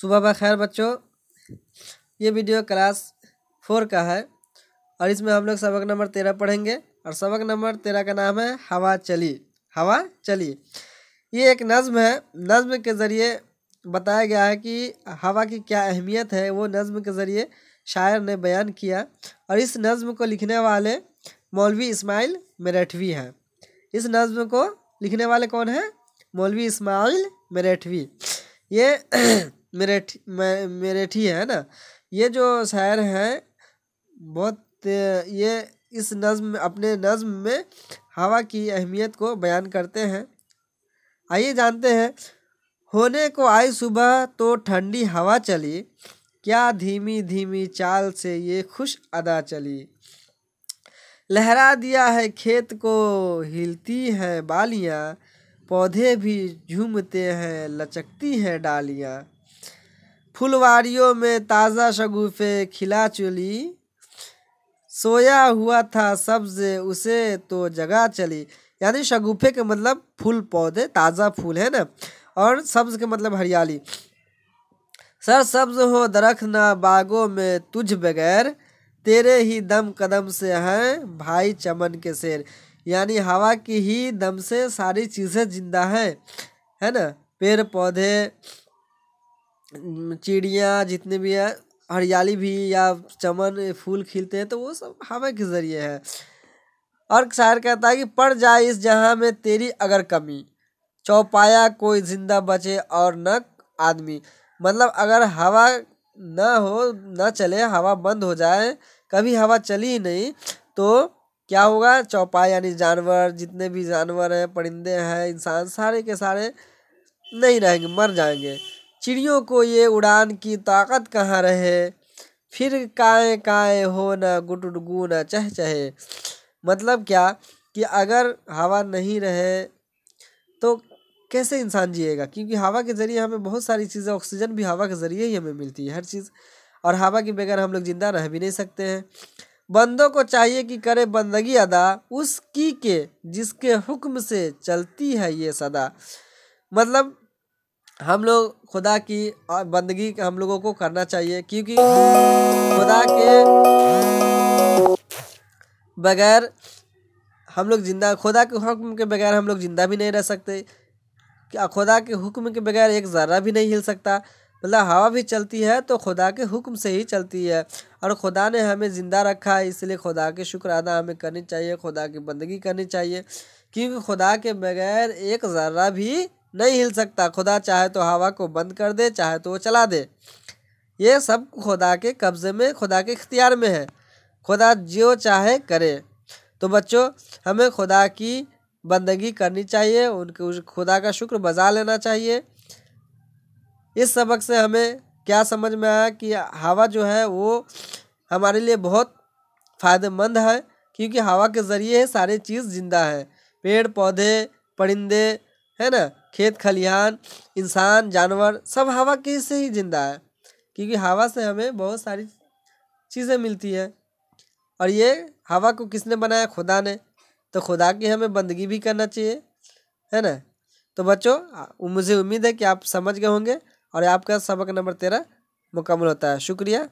सुबह बखैर बच्चों ये वीडियो क्लास फोर का है और इसमें हम लोग सबक नंबर तेरह पढ़ेंगे और सबक नंबर तेरह का नाम है हवा चली हवा चली ये एक नज़म है नज़म के ज़रिए बताया गया है कि हवा की क्या अहमियत है वो नज़म के ज़रिए शायर ने बयान किया और इस नज़म को लिखने वाले मौलवी इस्माइल मेरठवी हैं इस नज़म को लिखने वाले कौन हैं मौलवी इस्माइल मेरठवी ये मेरठ मेरेठी है ना ये जो शायर हैं बहुत ये इस नज़म अपने नज़म में हवा की अहमियत को बयान करते हैं आइए जानते हैं होने को आई सुबह तो ठंडी हवा चली क्या धीमी धीमी चाल से ये खुश अदा चली लहरा दिया है खेत को हिलती हैं बालियाँ पौधे भी झूमते हैं लचकती हैं डालियाँ फुलवारियों में ताज़ा शगुफे खिला चुली सोया हुआ था सब्ज उसे तो जगा चली यानी शगुफे के मतलब फूल पौधे ताज़ा फूल है ना और सब्ज के मतलब हरियाली सर सब्ज हो दरख ना बागों में तुझ बगैर तेरे ही दम कदम से हैं भाई चमन के शेर यानी हवा की ही दम से सारी चीज़ें जिंदा हैं है ना पेड़ पौधे चिड़िया जितने भी है हरियाली भी या चमन फूल खिलते हैं तो वो सब हवा के ज़रिए है और शायर कहता है कि पड़ जाए इस जहाँ में तेरी अगर कमी चौपाया कोई जिंदा बचे और न आदमी मतलब अगर हवा न हो ना चले हवा बंद हो जाए कभी हवा चली ही नहीं तो क्या होगा चौपाया यानी जानवर जितने भी जानवर हैं परिंदे हैं इंसान सारे के सारे नहीं रहेंगे मर जाएंगे चिड़ियों को ये उड़ान की ताकत कहाँ रहे फिर काए काए हो न गुटगू न चह चहे मतलब क्या कि अगर हवा नहीं रहे तो कैसे इंसान जिएगा क्योंकि हवा के ज़रिए हमें बहुत सारी चीज़ें ऑक्सीजन भी हवा के ज़रिए ही हमें मिलती है हर चीज़ और हवा के बगैर हम लोग ज़िंदा रह भी नहीं सकते हैं बंदों को चाहिए कि करे बंदगी अदा उसकी के जिसके हुक्म से चलती है ये सदा मतलब हम लोग खुदा की बंदगी हम लोगों को करना चाहिए क्योंकि खुदा के बगैर हम लोग जिंदा खुदा के हुक्म के बगैर हम लोग ज़िंदा भी नहीं रह सकते क्या खुदा के हुक्म के बगैर एक ज़र्रा भी नहीं हिल सकता मतलब हवा भी चलती है तो खुदा के हुक्म से ही चलती है और खुदा ने हमें ज़िंदा रखा है इसलिए खुदा के शुक्र अदा हमें करनी चाहिए खुदा की बंदगी करनी चाहिए क्योंकि खुदा के बगैर एक ज़र्रा भी नहीं हिल सकता खुदा चाहे तो हवा को बंद कर दे चाहे तो वो चला दे ये सब खुदा के कब्ज़े में खुदा के इख्तियार में है खुदा जो चाहे करे तो बच्चों हमें खुदा की बंदगी करनी चाहिए उनके खुदा का शुक्र बजा लेना चाहिए इस सबक से हमें क्या समझ में आया कि हवा जो है वो हमारे लिए बहुत फ़ायदेमंद है क्योंकि हवा के ज़रिए सारी चीज़ ज़िंदा है पेड़ पौधे परिंदे है ना खेत खलिहान इंसान जानवर सब हवा के से ही जिंदा है क्योंकि हवा से हमें बहुत सारी चीज़ें मिलती है और ये हवा को किसने बनाया खुदा ने तो खुदा की हमें बंदगी भी करना चाहिए है ना तो बच्चों मुझे उम्मीद है कि आप समझ गए होंगे और आपका सबक नंबर तेरह मुकम्मल होता है शुक्रिया